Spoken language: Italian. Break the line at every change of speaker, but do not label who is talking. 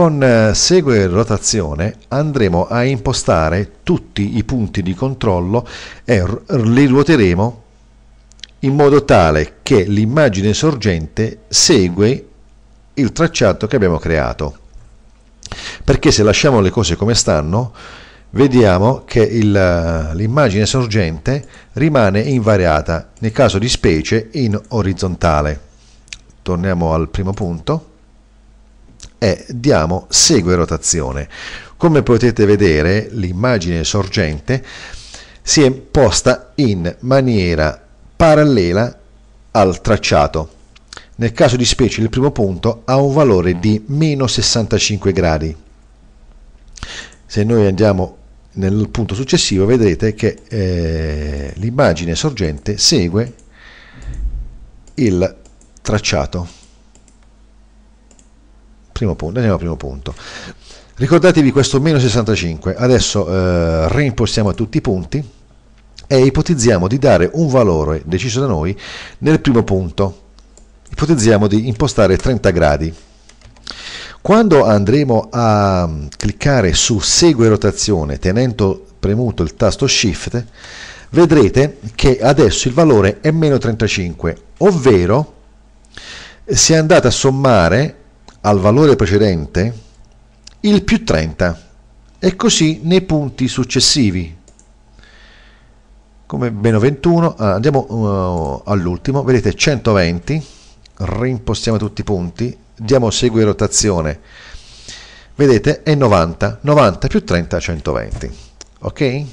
Con eh, segue rotazione andremo a impostare tutti i punti di controllo e li ruoteremo in modo tale che l'immagine sorgente segue il tracciato che abbiamo creato. Perché se lasciamo le cose come stanno, vediamo che eh, l'immagine sorgente rimane invariata, nel caso di specie in orizzontale. Torniamo al primo punto è diamo segue rotazione. Come potete vedere l'immagine sorgente si è posta in maniera parallela al tracciato. Nel caso di specie il primo punto ha un valore di meno 65 gradi. Se noi andiamo nel punto successivo vedrete che eh, l'immagine sorgente segue il tracciato primo punto, andiamo al primo punto. Ricordatevi questo meno 65, adesso eh, reimpostiamo tutti i punti e ipotizziamo di dare un valore deciso da noi nel primo punto. Ipotizziamo di impostare 30 gradi. Quando andremo a mm, cliccare su segue rotazione tenendo premuto il tasto shift vedrete che adesso il valore è meno 35 ovvero si è andata a sommare al valore precedente il più 30 e così nei punti successivi come meno 21 eh, andiamo uh, all'ultimo vedete 120 rimpostiamo tutti i punti diamo segui rotazione vedete è 90 90 più 30 120 ok